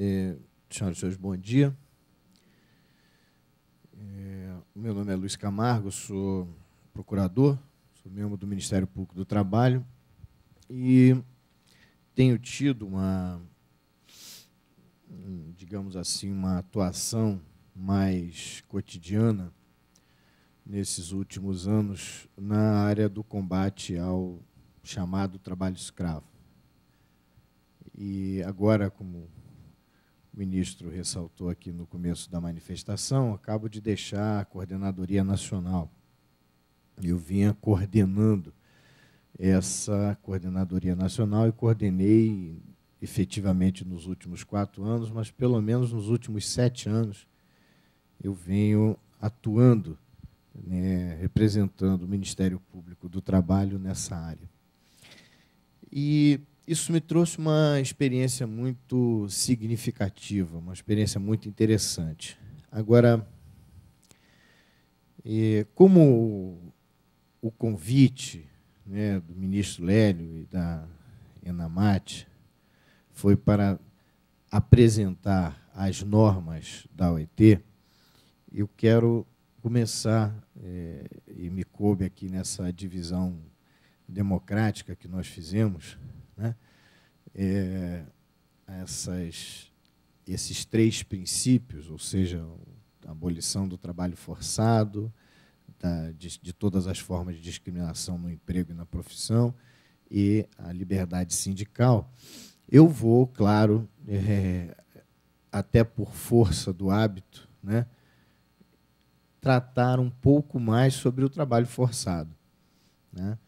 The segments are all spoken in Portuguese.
É, senhoras e senhores, bom dia. É, meu nome é Luiz Camargo, sou procurador, sou membro do Ministério Público do Trabalho e tenho tido uma, digamos assim, uma atuação mais cotidiana nesses últimos anos na área do combate ao chamado trabalho escravo. E agora, como ministro ressaltou aqui no começo da manifestação, acabo de deixar a coordenadoria nacional. Eu vinha coordenando essa coordenadoria nacional e coordenei efetivamente nos últimos quatro anos, mas pelo menos nos últimos sete anos eu venho atuando, né, representando o Ministério Público do Trabalho nessa área. E isso me trouxe uma experiência muito significativa, uma experiência muito interessante. Agora, como o convite né, do ministro Lélio e da Enamate foi para apresentar as normas da OIT, eu quero começar, é, e me coube aqui nessa divisão democrática que nós fizemos, né? É, essas, esses três princípios, ou seja, a abolição do trabalho forçado, da, de, de todas as formas de discriminação no emprego e na profissão, e a liberdade sindical, eu vou, claro, é, até por força do hábito, né, tratar um pouco mais sobre o trabalho forçado. Né?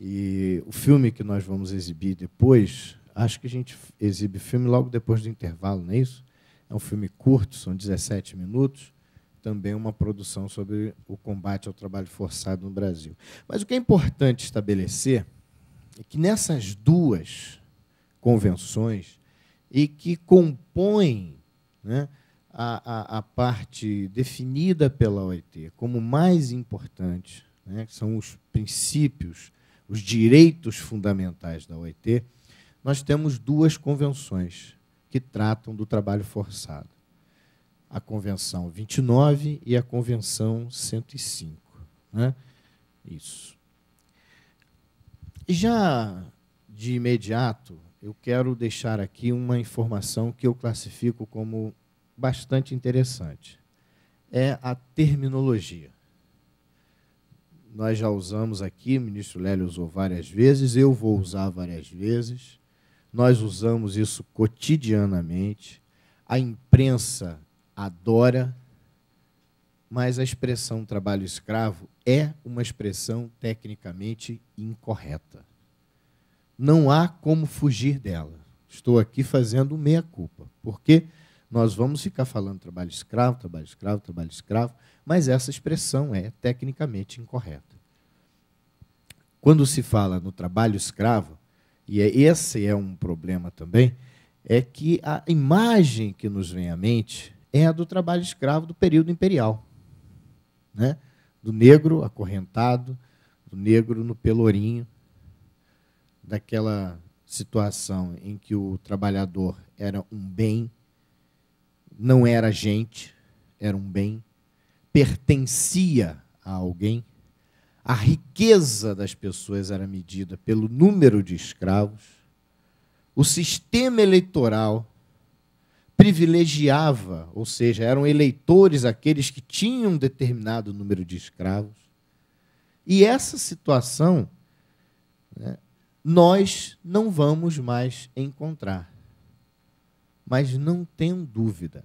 E o filme que nós vamos exibir depois, acho que a gente exibe filme logo depois do intervalo, não é isso? É um filme curto, são 17 minutos, também uma produção sobre o combate ao trabalho forçado no Brasil. Mas o que é importante estabelecer é que nessas duas convenções, e que compõem né, a, a, a, parte definida pela OIT como mais importante, né, que são os princípios os direitos fundamentais da OIT, nós temos duas convenções que tratam do trabalho forçado: a Convenção 29 e a Convenção 105. Né? Isso. Já de imediato, eu quero deixar aqui uma informação que eu classifico como bastante interessante. É a terminologia nós já usamos aqui, o ministro Lélio usou várias vezes, eu vou usar várias vezes, nós usamos isso cotidianamente, a imprensa adora, mas a expressão trabalho escravo é uma expressão tecnicamente incorreta. Não há como fugir dela. Estou aqui fazendo meia-culpa, porque nós vamos ficar falando trabalho escravo, trabalho escravo, trabalho escravo, mas essa expressão é tecnicamente incorreta. Quando se fala no trabalho escravo, e é, esse é um problema também, é que a imagem que nos vem à mente é a do trabalho escravo do período imperial, né? do negro acorrentado, do negro no pelourinho, daquela situação em que o trabalhador era um bem não era gente, era um bem, pertencia a alguém. A riqueza das pessoas era medida pelo número de escravos. O sistema eleitoral privilegiava, ou seja, eram eleitores aqueles que tinham um determinado número de escravos. E essa situação né, nós não vamos mais encontrar. Mas não tenham dúvida,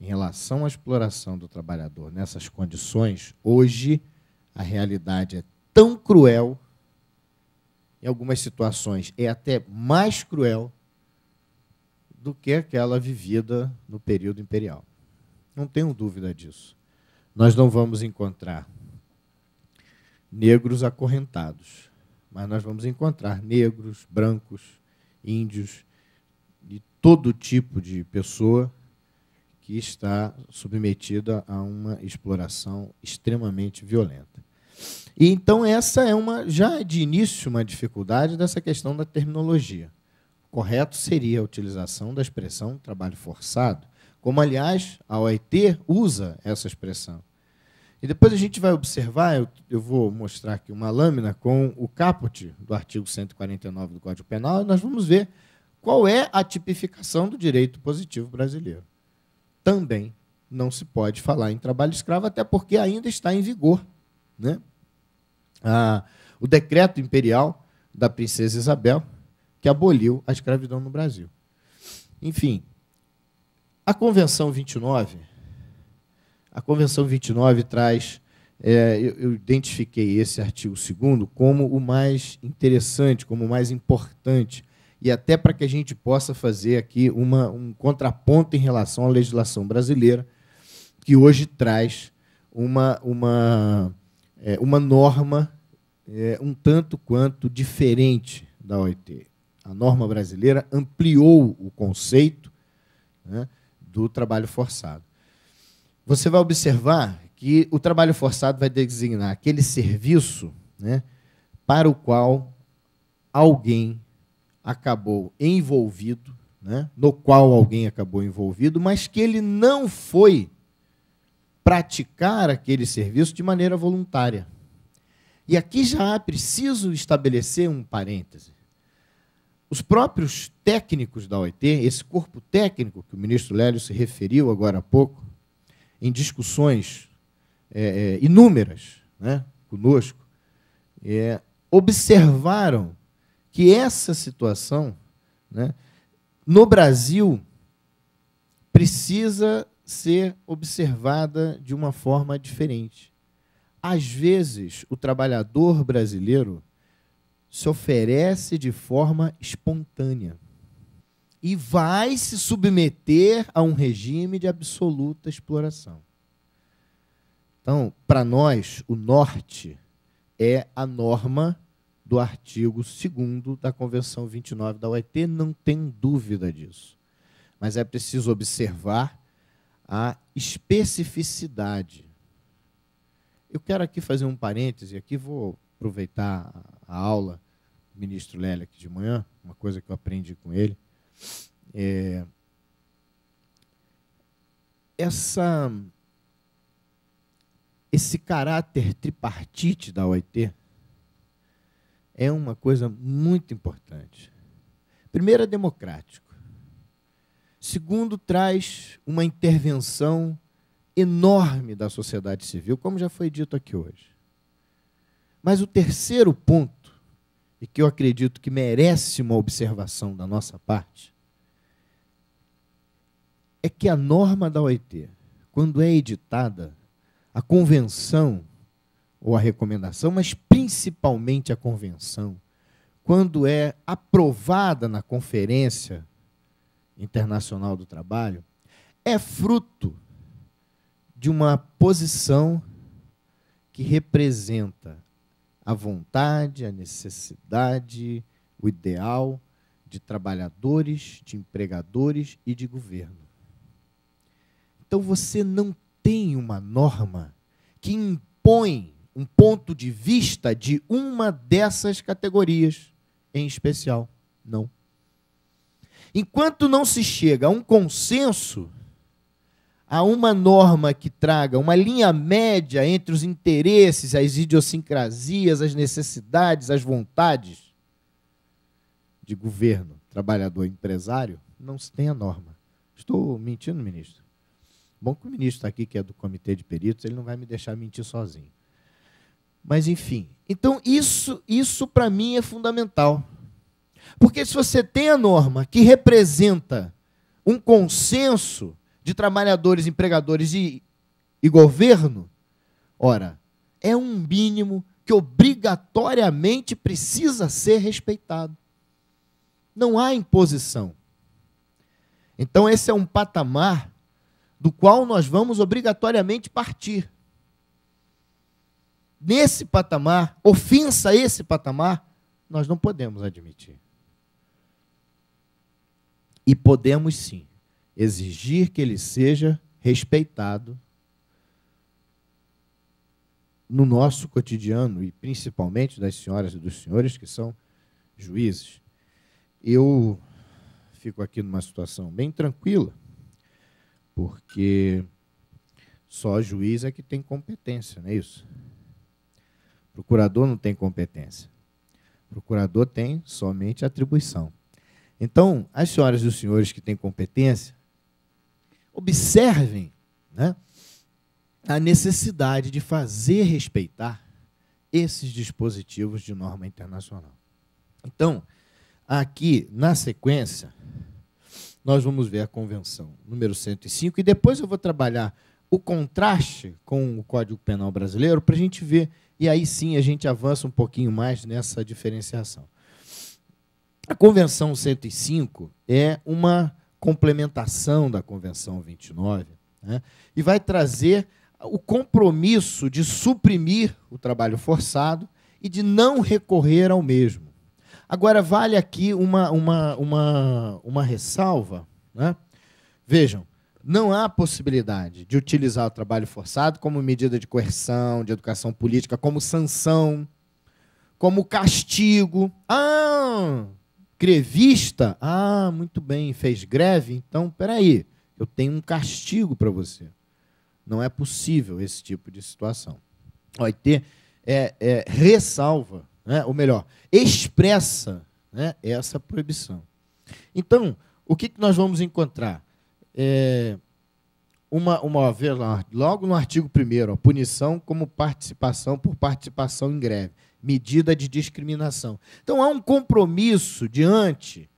em relação à exploração do trabalhador nessas condições, hoje a realidade é tão cruel, em algumas situações é até mais cruel do que aquela vivida no período imperial. Não tenho dúvida disso. Nós não vamos encontrar negros acorrentados, mas nós vamos encontrar negros, brancos, índios, todo tipo de pessoa que está submetida a uma exploração extremamente violenta. E então essa é uma já de início uma dificuldade dessa questão da terminologia. Correto seria a utilização da expressão trabalho forçado, como aliás a OIT usa essa expressão. E depois a gente vai observar, eu, eu vou mostrar aqui uma lâmina com o caput do artigo 149 do Código Penal e nós vamos ver qual é a tipificação do direito positivo brasileiro? Também não se pode falar em trabalho escravo, até porque ainda está em vigor. Né? Ah, o decreto imperial da princesa Isabel, que aboliu a escravidão no Brasil. Enfim, a Convenção 29, a Convenção 29 traz, é, eu, eu, identifiquei esse artigo 2 como o mais interessante, como o mais importante e até para que a gente possa fazer aqui uma, um contraponto em relação à legislação brasileira, que hoje traz uma, uma, é, uma norma é, um tanto quanto diferente da OIT. A norma brasileira ampliou o conceito né, do trabalho forçado. Você vai observar que o trabalho forçado vai designar aquele serviço né, para o qual alguém acabou envolvido, né, no qual alguém acabou envolvido, mas que ele não foi praticar aquele serviço de maneira voluntária. E aqui já é preciso estabelecer um parêntese. Os próprios técnicos da OIT, esse corpo técnico que o ministro Lélio se referiu agora há pouco, em discussões é, é inúmeras né, conosco, é, observaram que essa situação, né, no Brasil, precisa ser observada de uma forma diferente. Às vezes, o trabalhador brasileiro se oferece de forma espontânea e vai se submeter a um regime de absoluta exploração. Então, para nós, o norte é a norma do artigo 2 da Convenção 29 da OIT, não tem dúvida disso. Mas é preciso observar a especificidade. Eu quero aqui fazer um parêntese, aqui vou aproveitar a aula do ministro Lélia aqui de manhã, uma coisa que eu aprendi com ele. É, essa, esse caráter tripartite da OIT, é uma coisa muito importante. Primeiro, é democrático. Segundo, traz uma intervenção enorme da sociedade civil, como já foi dito aqui hoje. Mas o terceiro ponto, e que eu acredito que merece uma observação da nossa parte, é que a norma da OIT, quando é editada, a convenção ou a recomendação, mas principalmente a convenção, quando é aprovada na Conferência Internacional do Trabalho, é fruto de uma posição que representa a vontade, a necessidade, o ideal de trabalhadores, de empregadores e de governo. Então você não tem uma norma que impõe um ponto de vista de uma dessas categorias em especial. Não. Enquanto não se chega a um consenso, a uma norma que traga uma linha média entre os interesses, as idiosincrasias, as necessidades, as vontades de governo, trabalhador, empresário, não se tem a norma. Estou mentindo, ministro? Bom que o ministro está aqui, que é do comitê de peritos, ele não vai me deixar mentir sozinho. Mas enfim. Então isso, isso para mim é fundamental. Porque se você tem a norma que representa um consenso de trabalhadores, empregadores e, e governo, ora, é um mínimo que obrigatoriamente precisa ser respeitado. Não há imposição. Então, esse é um patamar do qual nós vamos obrigatoriamente partir nesse patamar, ofensa a esse patamar, nós não podemos admitir. E podemos sim exigir que ele seja respeitado no nosso cotidiano e principalmente das senhoras e dos senhores que são juízes. Eu fico aqui numa situação bem tranquila, porque só juiz é que tem competência, não é isso? Procurador não tem competência. Procurador tem somente atribuição. Então, as senhoras e os senhores que têm competência, observem né, a necessidade de fazer respeitar esses dispositivos de norma internacional. Então, aqui na sequência, nós vamos ver a convenção número 105 e depois eu vou trabalhar o contraste com o Código Penal Brasileiro para a gente ver e aí sim a gente avança um pouquinho mais nessa diferenciação. A Convenção 105 é uma complementação da Convenção 29 né? e vai trazer o compromisso de suprimir o trabalho forçado e de não recorrer ao mesmo. Agora, vale aqui uma, uma, uma, uma ressalva. Né? Vejam, não há possibilidade de utilizar o trabalho forçado como medida de coerção, de educação política, como sanção, como castigo. Ah, grevista? Ah, muito bem, fez greve? Então, peraí, eu tenho um castigo para você. Não é possível esse tipo de situação. O IT é, é, ressalva, né? ou melhor, expressa né? essa proibição. Então, o que, que nós vamos encontrar? é, uma, uma vez lá, logo no artigo 1 punição como participação por participação em greve, medida de discriminação. Então há um compromisso diante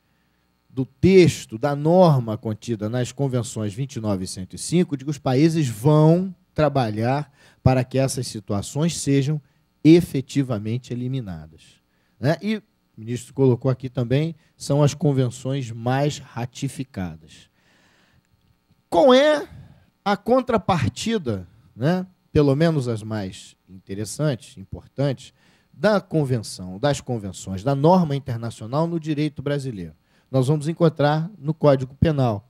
do texto, da norma contida nas convenções 29 e 105, de que os países vão trabalhar para que essas situações sejam efetivamente eliminadas. Né? E o ministro colocou aqui também, são as convenções mais ratificadas. Qual é a contrapartida, né? pelo menos as mais interessantes, importantes, da convenção, das convenções, da norma internacional no direito brasileiro? Nós vamos encontrar no Código Penal,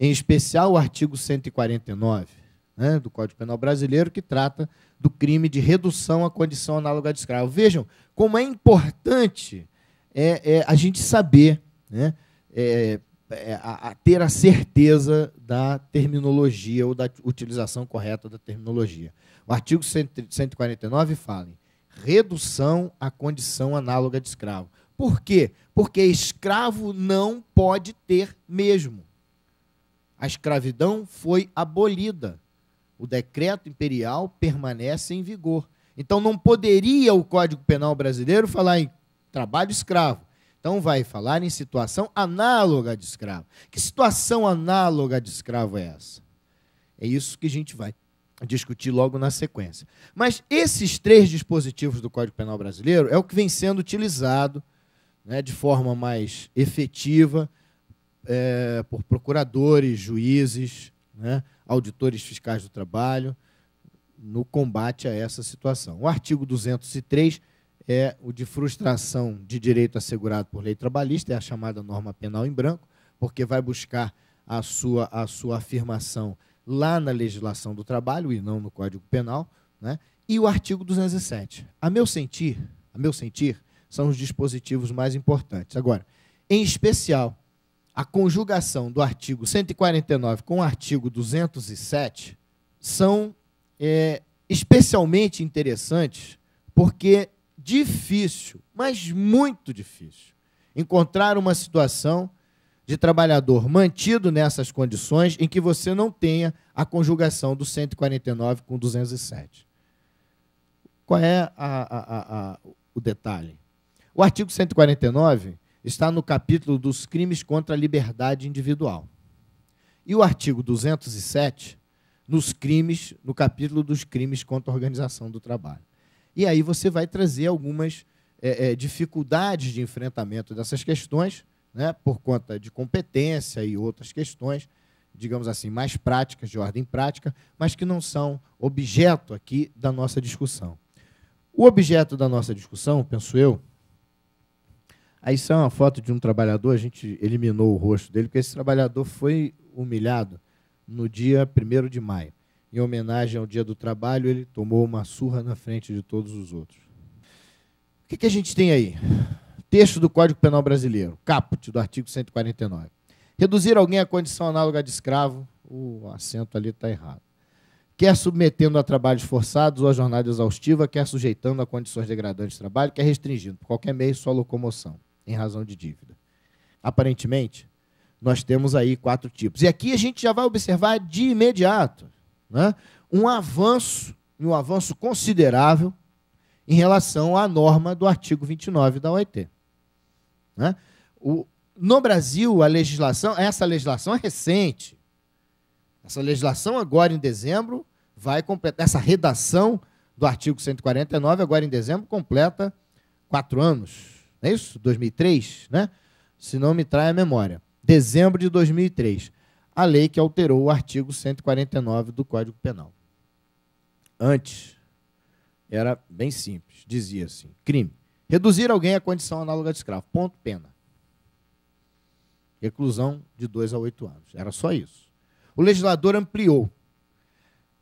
em especial o artigo 149 né, do Código Penal brasileiro, que trata do crime de redução à condição análoga de escravo. Vejam como é importante é, é a gente saber né, é, é, a, a ter a certeza da terminologia ou da utilização correta da terminologia. O artigo 149 fala em redução à condição análoga de escravo. Por quê? Porque escravo não pode ter mesmo. A escravidão foi abolida. O decreto imperial permanece em vigor. Então não poderia o Código Penal brasileiro falar em trabalho escravo. Então vai falar em situação análoga de escravo. Que situação análoga de escravo é essa? É isso que a gente vai discutir logo na sequência. Mas esses três dispositivos do Código Penal Brasileiro é o que vem sendo utilizado né, de forma mais efetiva é, por procuradores, juízes, né, auditores fiscais do trabalho, no combate a essa situação. O artigo 203 é o de frustração de direito assegurado por lei trabalhista, é a chamada norma penal em branco, porque vai buscar a sua, a sua afirmação lá na legislação do trabalho e não no Código Penal, né? e o artigo 207. A meu sentir, a meu sentir, são os dispositivos mais importantes. Agora, em especial, a conjugação do artigo 149 com o artigo 207 são é, especialmente interessantes porque difícil, mas muito difícil, encontrar uma situação de trabalhador mantido nessas condições em que você não tenha a conjugação do 149 com 207. Qual é a, a, a, o detalhe? O artigo 149 está no capítulo dos crimes contra a liberdade individual. E o artigo 207 nos crimes, no capítulo dos crimes contra a organização do trabalho. E aí você vai trazer algumas é, é, dificuldades de enfrentamento dessas questões, né, por conta de competência e outras questões, digamos assim, mais práticas, de ordem prática, mas que não são objeto aqui da nossa discussão. O objeto da nossa discussão, penso eu, aí isso é uma foto de um trabalhador, a gente eliminou o rosto dele, porque esse trabalhador foi humilhado no dia 1 de maio em homenagem ao Dia do Trabalho, ele tomou uma surra na frente de todos os outros. O que, que a gente tem aí? Texto do Código Penal Brasileiro, caput do artigo 149. Reduzir alguém à condição análoga de escravo, o acento ali está errado. Quer submetendo a trabalhos forçados ou a jornada exaustiva, quer sujeitando a condições degradantes de trabalho, quer restringindo por qualquer meio sua locomoção, em razão de dívida. Aparentemente, nós temos aí quatro tipos. E aqui a gente já vai observar de imediato né, um avanço, um avanço considerável em relação à norma do artigo 29 da OIT. Né? O, no Brasil, a legislação, essa legislação é recente. Essa legislação, agora em dezembro, vai completar. Essa redação do artigo 149, agora em dezembro, completa quatro anos. Não é isso? 2003, né? Se não me trai a memória. Dezembro de 2003 a lei que alterou o artigo 149 do Código Penal. Antes, era bem simples, dizia assim: crime. Reduzir alguém à condição análoga de escravo. Ponto, pena. Reclusão de 2 a 8 anos. Era só isso. O legislador ampliou.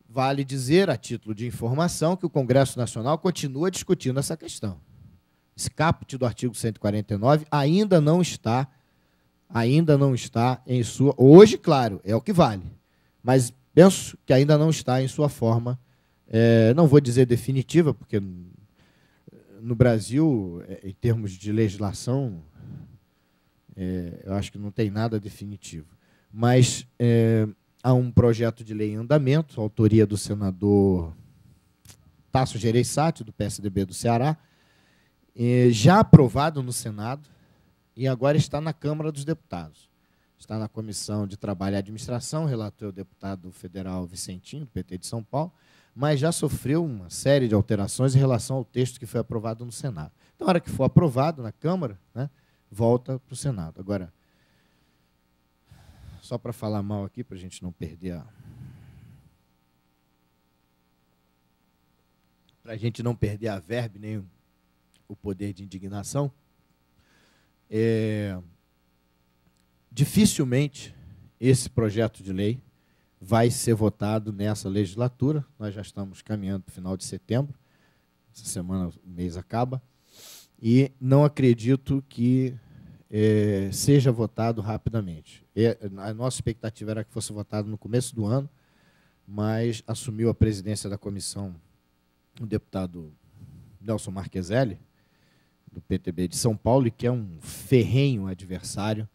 Vale dizer, a título de informação, que o Congresso Nacional continua discutindo essa questão. Esse caput do artigo 149 ainda não está ainda não está em sua. Hoje, claro, é o que vale. Mas penso que ainda não está em sua forma. É, não vou dizer definitiva, porque no Brasil, é, em termos de legislação, é, eu acho que não tem nada definitivo. Mas é, há um projeto de lei em andamento, autoria do senador Tasso Gereissati, do PSDB do Ceará, é, já aprovado no Senado, e agora está na Câmara dos Deputados. Está na Comissão de Trabalho e Administração, relator é o deputado federal Vicentinho, do PT de São Paulo, mas já sofreu uma série de alterações em relação ao texto que foi aprovado no Senado. Então, na hora que for aprovado na Câmara, né, volta para o Senado. Agora, só para falar mal aqui, para a gente não perder a. Para a gente não perder a verba nem o poder de indignação, é, dificilmente esse projeto de lei vai ser votado nessa legislatura. Nós já estamos caminhando para o final de setembro. Essa semana, o mês acaba. E não acredito que é, seja votado rapidamente. É, a nossa expectativa era que fosse votado no começo do ano, mas assumiu a presidência da comissão o deputado Nelson Marqueselli, do PTB de São Paulo e que é um ferrenho adversário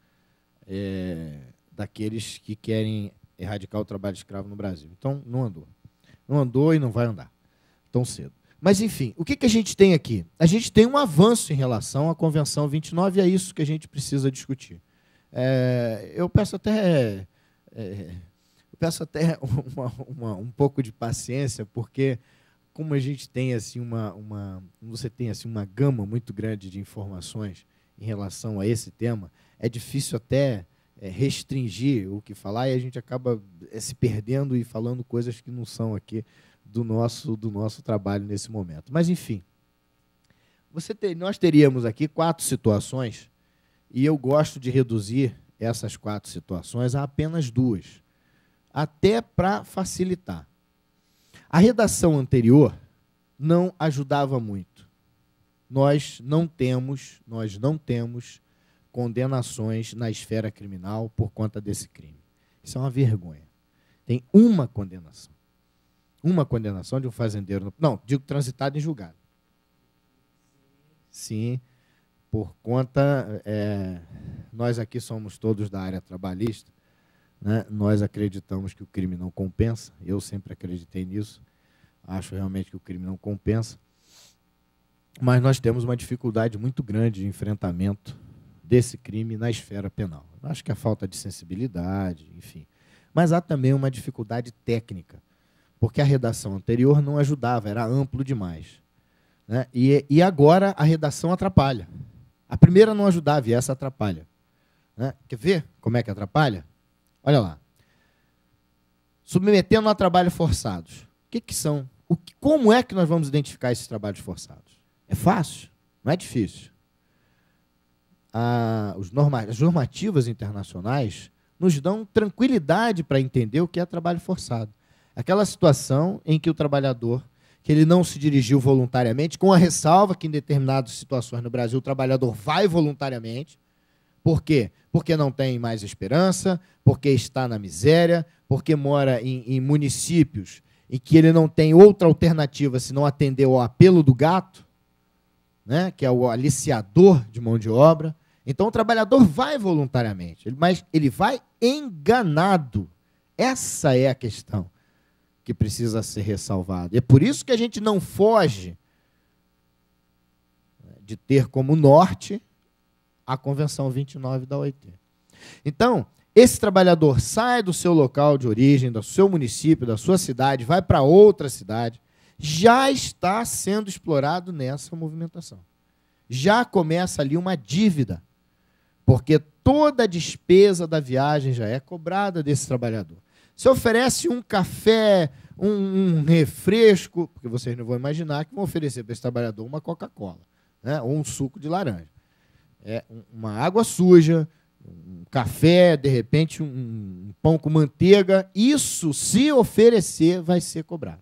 é, daqueles que querem erradicar o trabalho escravo no Brasil. Então, não andou. Não andou e não vai andar tão cedo. Mas, enfim, o que, que a gente tem aqui? A gente tem um avanço em relação à Convenção 29 e é isso que a gente precisa discutir. É, eu peço até. É, é peço até uma, uma, um pouco de paciência, porque como a gente tem assim uma, uma você tem assim uma gama muito grande de informações em relação a esse tema, é difícil até é, restringir o que falar e a gente acaba é, se perdendo e falando coisas que não são aqui do nosso do nosso trabalho nesse momento. Mas enfim, você nós teríamos aqui quatro situações e eu gosto de reduzir essas quatro situações a apenas duas, até para facilitar. A redação anterior não ajudava muito. Nós não temos, nós não temos condenações na esfera criminal por conta desse crime. Isso é uma vergonha. Tem uma condenação. Uma condenação de um fazendeiro. No... Não, digo transitado em julgado. Sim, por conta. É, nós aqui somos todos da área trabalhista. Né? Nós acreditamos que o crime não compensa, eu sempre acreditei nisso, acho realmente que o crime não compensa, mas nós temos uma dificuldade muito grande de enfrentamento desse crime na esfera penal. Acho que é a falta de sensibilidade, enfim. Mas há também uma dificuldade técnica, porque a redação anterior não ajudava, era amplo demais. Né? E, e agora a redação atrapalha. A primeira não ajudava e essa atrapalha. Né? Quer ver como é que atrapalha? Olha lá. Submetendo a trabalhos forçados. O que, que são? O que, como é que nós vamos identificar esses trabalhos forçados? É fácil? Não é difícil. Ah, os norma, as normativas internacionais nos dão tranquilidade para entender o que é trabalho forçado. Aquela situação em que o trabalhador, que ele não se dirigiu voluntariamente, com a ressalva que em determinadas situações no Brasil o trabalhador vai voluntariamente, por quê? Porque não tem mais esperança, porque está na miséria, porque mora em, em municípios em que ele não tem outra alternativa senão atender ao apelo do gato, né, que é o aliciador de mão de obra. Então o trabalhador vai voluntariamente, mas ele vai enganado. Essa é a questão que precisa ser ressalvada. É por isso que a gente não foge né, de ter como norte a Convenção 29 da OIT. Então, esse trabalhador sai do seu local de origem, do seu município, da sua cidade, vai para outra cidade, já está sendo explorado nessa movimentação. Já começa ali uma dívida, porque toda a despesa da viagem já é cobrada desse trabalhador. Se oferece um café, um, um refresco, porque vocês não vão imaginar que vão oferecer para esse trabalhador uma Coca-Cola né, ou um suco de laranja é, uma água suja, um café, de repente um, um pão com manteiga, isso se oferecer vai ser cobrado.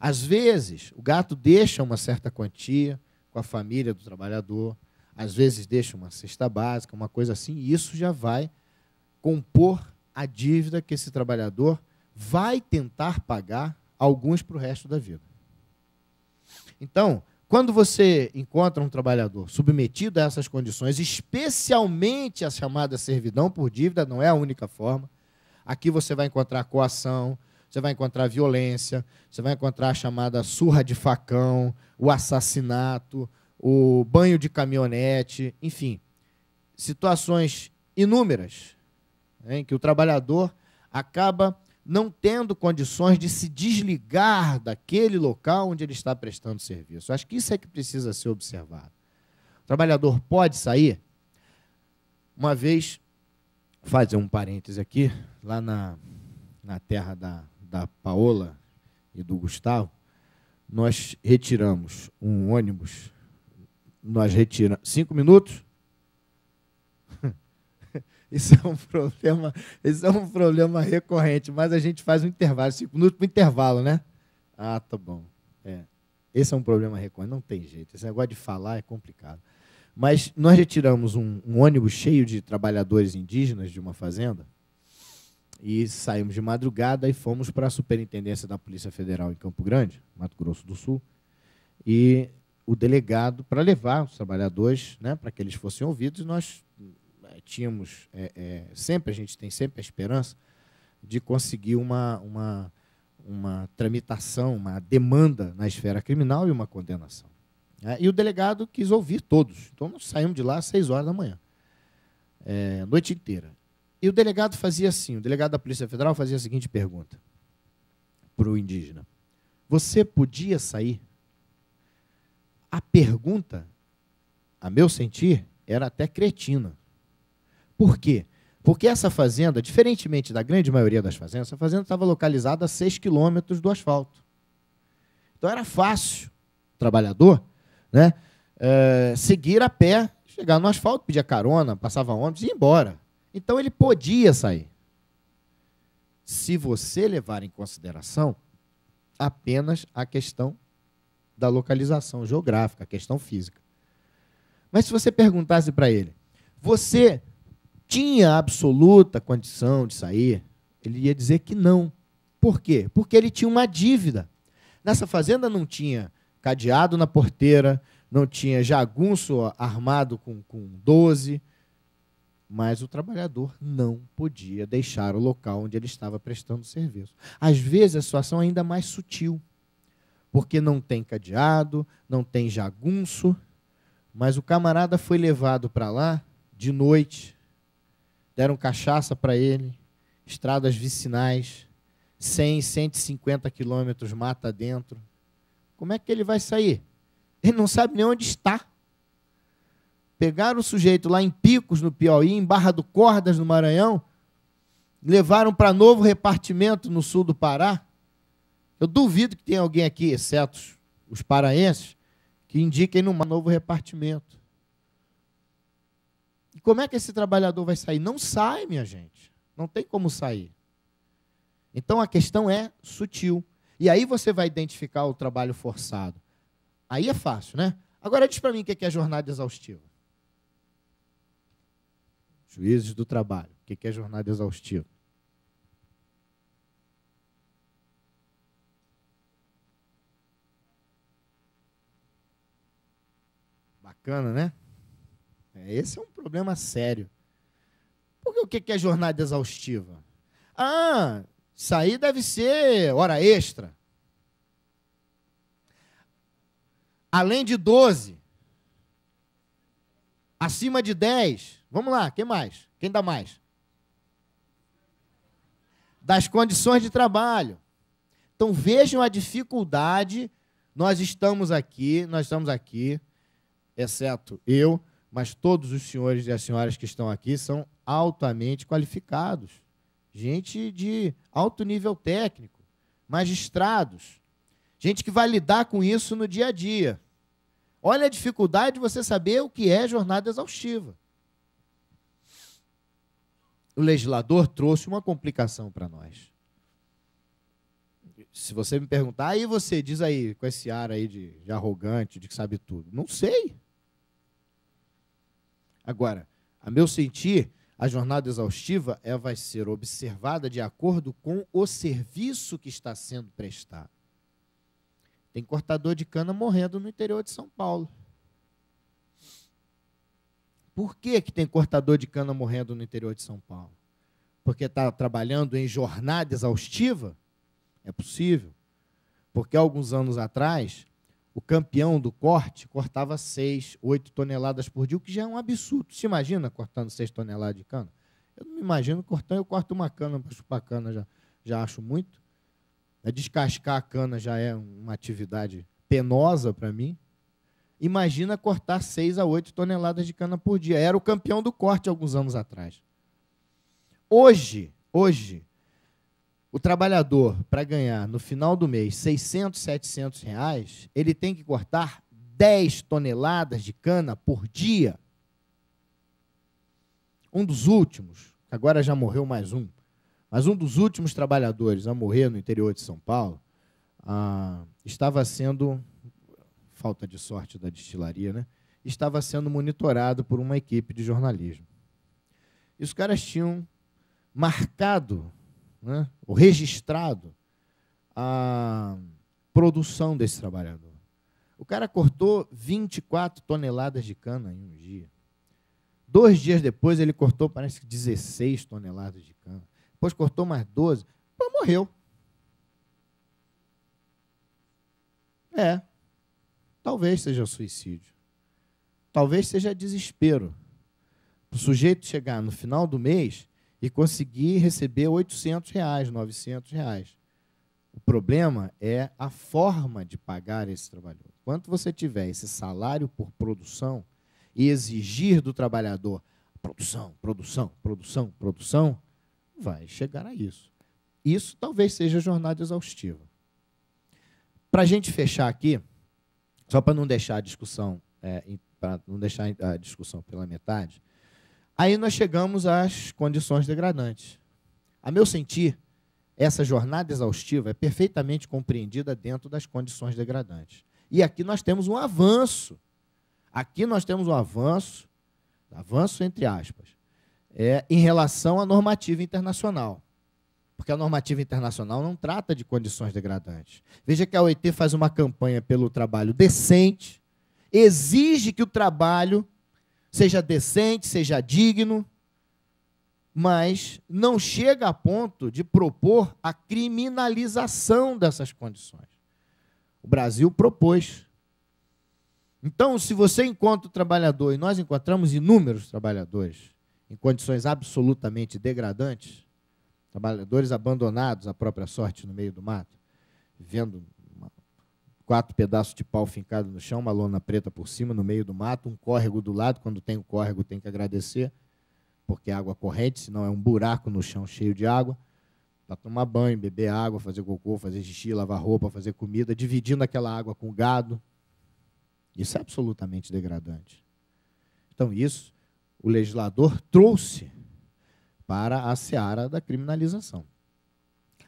Às vezes, o gato deixa uma certa quantia com a família do trabalhador, às vezes deixa uma cesta básica, uma coisa assim, e isso já vai compor a dívida que esse trabalhador vai tentar pagar alguns para o resto da vida. Então, quando você encontra um trabalhador submetido a essas condições, especialmente a chamada servidão por dívida, não é a única forma. Aqui você vai encontrar coação, você vai encontrar violência, você vai encontrar a chamada surra de facão, o assassinato, o banho de caminhonete, enfim, situações inúmeras em que o trabalhador acaba não tendo condições de se desligar daquele local onde ele está prestando serviço. Acho que isso é que precisa ser observado. O trabalhador pode sair? Uma vez, fazer um parêntese aqui, lá na, na terra da, da Paola e do Gustavo, nós retiramos um ônibus, nós retiramos cinco minutos, isso é um problema, isso é um problema recorrente, mas a gente faz um intervalo, cinco minutos para intervalo, né? Ah, tá bom. É. Esse é um problema recorrente, não tem jeito. Esse negócio de falar é complicado. Mas nós retiramos um, um ônibus cheio de trabalhadores indígenas de uma fazenda e saímos de madrugada e fomos para a Superintendência da Polícia Federal em Campo Grande, Mato Grosso do Sul, e o delegado para levar os trabalhadores, né, para que eles fossem ouvidos, e nós tínhamos, é, é, sempre a gente tem sempre a esperança de conseguir uma, uma, uma tramitação, uma demanda na esfera criminal e uma condenação. Né? E o delegado quis ouvir todos. Então, nós saímos de lá às seis horas da manhã, é, noite inteira. E o delegado fazia assim: o delegado da Polícia Federal fazia a seguinte pergunta para o indígena: Você podia sair? A pergunta, a meu sentir, era até cretina. Por quê? Porque essa fazenda, diferentemente da grande maioria das fazendas, essa fazenda estava localizada a 6 quilômetros do asfalto. Então era fácil o trabalhador né, é, seguir a pé, chegar no asfalto, pedir carona, passava ônibus e ir embora. Então ele podia sair. Se você levar em consideração apenas a questão da localização geográfica, a questão física. Mas se você perguntasse para ele, você tinha absoluta condição de sair, ele ia dizer que não. Por quê? Porque ele tinha uma dívida. Nessa fazenda não tinha cadeado na porteira, não tinha jagunço armado com, com 12, mas o trabalhador não podia deixar o local onde ele estava prestando serviço. Às vezes a situação é ainda mais sutil, porque não tem cadeado, não tem jagunço, mas o camarada foi levado para lá de noite, deram cachaça para ele, estradas vicinais, 100, 150 quilômetros mata dentro. Como é que ele vai sair? Ele não sabe nem onde está. Pegaram o sujeito lá em Picos, no Piauí, em Barra do Cordas, no Maranhão, levaram para novo repartimento no sul do Pará. Eu duvido que tenha alguém aqui, exceto os paraenses, que indiquem no novo repartimento como é que esse trabalhador vai sair? Não sai, minha gente. Não tem como sair. Então a questão é sutil. E aí você vai identificar o trabalho forçado. Aí é fácil, né? Agora diz para mim o é que é jornada exaustiva. Juízes do trabalho. O que é jornada exaustiva? Bacana, né? Esse é um problema sério. Porque o que é jornada exaustiva? Ah, sair deve ser hora extra. Além de 12. Acima de 10. Vamos lá, quem mais? Quem dá mais? Das condições de trabalho. Então vejam a dificuldade. Nós estamos aqui, nós estamos aqui, exceto eu, mas todos os senhores e as senhoras que estão aqui são altamente qualificados, gente de alto nível técnico, magistrados, gente que vai lidar com isso no dia a dia. Olha a dificuldade de você saber o que é jornada exaustiva. O legislador trouxe uma complicação para nós. Se você me perguntar, aí você diz aí, com esse ar aí de, de arrogante, de que sabe tudo. Não sei. Agora, a meu sentir, a jornada exaustiva ela vai ser observada de acordo com o serviço que está sendo prestado. Tem cortador de cana morrendo no interior de São Paulo. Por que, que tem cortador de cana morrendo no interior de São Paulo? Porque está trabalhando em jornada exaustiva? É possível. Porque alguns anos atrás, o campeão do corte cortava 6, 8 toneladas por dia, o que já é um absurdo. Se imagina cortando 6 toneladas de cana? Eu não me imagino cortando, eu corto uma cana para chupar cana, já, já acho muito. É, descascar a cana já é uma atividade penosa para mim. Imagina cortar 6 a 8 toneladas de cana por dia. Era o campeão do corte alguns anos atrás. Hoje, hoje, o trabalhador, para ganhar no final do mês 600, 700 reais, ele tem que cortar 10 toneladas de cana por dia. Um dos últimos, agora já morreu mais um, mas um dos últimos trabalhadores a morrer no interior de São Paulo ah, estava sendo falta de sorte da destilaria, né? Estava sendo monitorado por uma equipe de jornalismo. E os caras tinham marcado né, registrado a produção desse trabalhador. O cara cortou 24 toneladas de cana em um dia. Dois dias depois, ele cortou, parece que 16 toneladas de cana. Depois cortou mais 12. Pô, morreu. É. Talvez seja suicídio. Talvez seja desespero. O sujeito chegar no final do mês e consegui receber 800 reais, 900 reais. O problema é a forma de pagar esse trabalhador. Quanto você tiver esse salário por produção e exigir do trabalhador produção, produção, produção, produção, vai chegar a isso. Isso talvez seja jornada exaustiva. Para a gente fechar aqui, só para não deixar a discussão, é, para não deixar a discussão pela metade, Aí nós chegamos às condições degradantes. A meu sentir, essa jornada exaustiva é perfeitamente compreendida dentro das condições degradantes. E aqui nós temos um avanço. Aqui nós temos um avanço, avanço entre aspas, é, em relação à normativa internacional. Porque a normativa internacional não trata de condições degradantes. Veja que a OIT faz uma campanha pelo trabalho decente, exige que o trabalho seja decente, seja digno, mas não chega a ponto de propor a criminalização dessas condições. O Brasil propôs. Então, se você encontra o trabalhador, e nós encontramos inúmeros trabalhadores em condições absolutamente degradantes, trabalhadores abandonados à própria sorte no meio do mato, vivendo quatro pedaços de pau fincado no chão, uma lona preta por cima, no meio do mato, um córrego do lado. Quando tem o um córrego, tem que agradecer, porque é água corrente, senão é um buraco no chão cheio de água. Para tomar banho, beber água, fazer cocô, fazer xixi, lavar roupa, fazer comida, dividindo aquela água com o gado. Isso é absolutamente degradante. Então, isso o legislador trouxe para a seara da criminalização.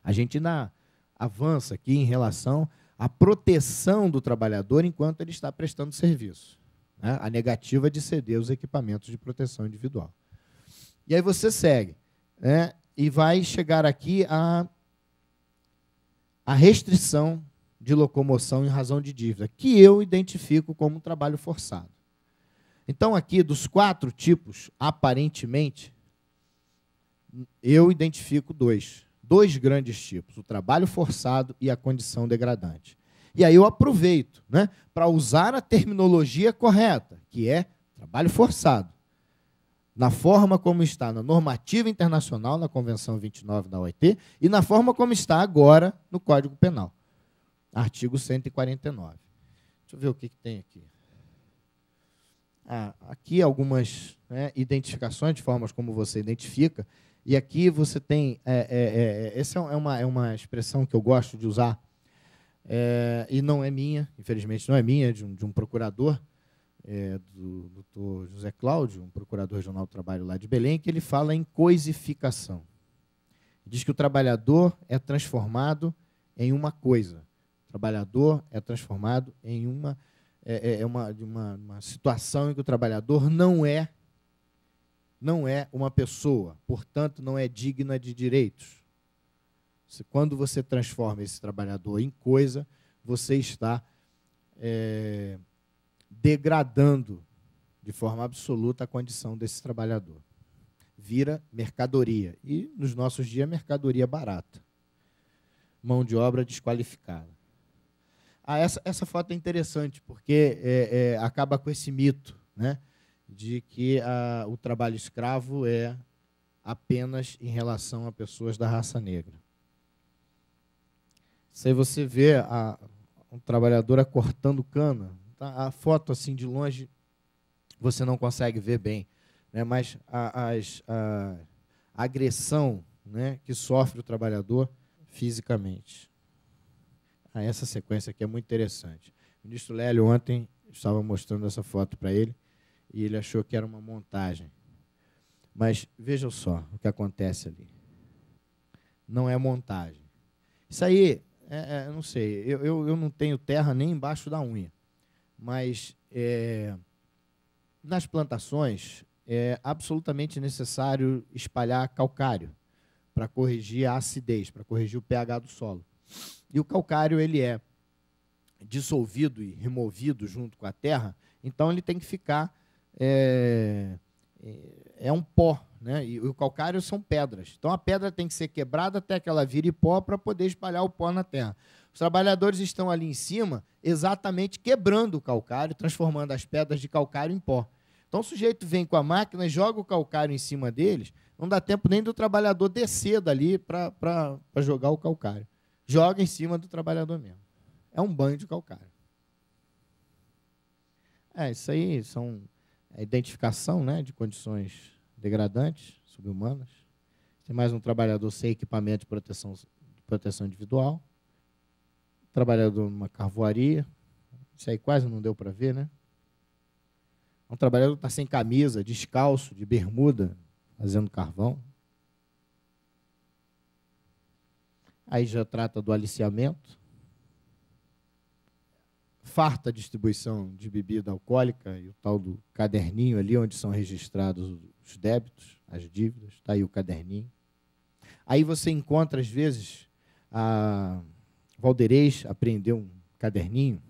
A gente ainda avança aqui em relação a proteção do trabalhador enquanto ele está prestando serviço. Né? A negativa de ceder os equipamentos de proteção individual. E aí você segue. Né? E vai chegar aqui a, a restrição de locomoção em razão de dívida, que eu identifico como um trabalho forçado. Então, aqui, dos quatro tipos, aparentemente, eu identifico dois dois grandes tipos: o trabalho forçado e a condição degradante. E aí eu aproveito né, para usar a terminologia correta, que é trabalho forçado. Na forma como está na normativa internacional, na Convenção 29 da OIT, e na forma como está agora no Código Penal. Artigo 149. Deixa eu ver o que, que tem aqui. Ah, aqui algumas né, identificações de formas como você identifica e aqui você tem. É, é, é, é essa é, é uma, é uma expressão que eu gosto de usar, é, e não é minha, infelizmente não é minha, de um, de um procurador, do doutor José Cláudio, um procurador regional do trabalho lá de Belém, que ele fala em coisificação. Diz que o trabalhador é transformado em uma coisa. O trabalhador é transformado em uma. É, uma, uma, uma situação em que o trabalhador não é não é uma pessoa, portanto, não é digna de direitos. Quando você transforma esse trabalhador em coisa, você está é, degradando de forma absoluta a condição desse trabalhador. Vira mercadoria. E, nos nossos dias, mercadoria barata. Mão de obra desqualificada. Ah, essa, essa foto é interessante, porque é, é, acaba com esse mito. Né? de que a, o trabalho escravo é apenas em relação a pessoas da raça negra. Se você vê a, a trabalhadora cortando cana, tá? a foto assim de longe você não consegue ver bem, né? mas a, a agressão né, que sofre o trabalhador fisicamente. Ah, essa sequência aqui é muito interessante. O ministro Lélio ontem estava mostrando essa foto para ele e ele achou que era uma montagem. Mas vejam só o que acontece ali. Não é montagem. Isso aí, é, é, não sei, eu, eu, eu, não tenho terra nem embaixo da unha. Mas é, nas plantações é absolutamente necessário espalhar calcário para corrigir a acidez, para corrigir o pH do solo. E o calcário ele é dissolvido e removido junto com a terra, então ele tem que ficar é, é, é um pó, né? E o calcário são pedras. Então a pedra tem que ser quebrada até que ela vire pó para poder espalhar o pó na terra. Os trabalhadores estão ali em cima, exatamente quebrando o calcário, transformando as pedras de calcário em pó. Então o sujeito vem com a máquina, joga o calcário em cima deles, não dá tempo nem do trabalhador descer dali para jogar o calcário. Joga em cima do trabalhador mesmo. É um banho de calcário. É, isso aí são a identificação né, de condições degradantes, subhumanas. Tem mais um trabalhador sem equipamento de proteção, de proteção individual, trabalhador numa carvoaria, isso aí quase não deu para ver, né? Um trabalhador está sem camisa, descalço, de bermuda, fazendo carvão. Aí já trata do aliciamento, farta distribuição de bebida alcoólica e o tal do caderninho ali onde são registrados os débitos, as dívidas, está aí o caderninho. Aí você encontra, às vezes, a Valderez apreendeu um caderninho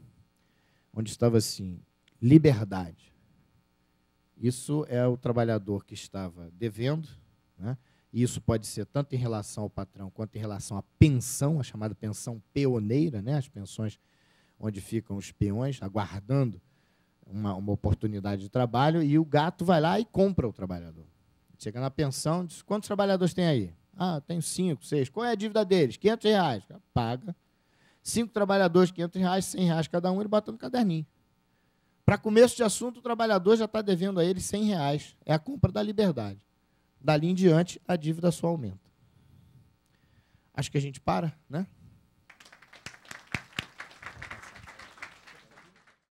onde estava assim: liberdade. Isso é o trabalhador que estava devendo, né? e isso pode ser tanto em relação ao patrão quanto em relação à pensão, a chamada pensão peoneira, né? as pensões onde ficam os peões aguardando uma, uma oportunidade de trabalho, e o gato vai lá e compra o trabalhador. Chega na pensão, diz: quantos trabalhadores tem aí? Ah, tenho cinco, seis. Qual é a dívida deles? 500 reais. Paga. Cinco trabalhadores, 500 reais, 100 reais cada um, ele bota no caderninho. Para começo de assunto, o trabalhador já está devendo a ele 100 reais. É a compra da liberdade. Dali em diante, a dívida só aumenta. Acho que a gente para, né?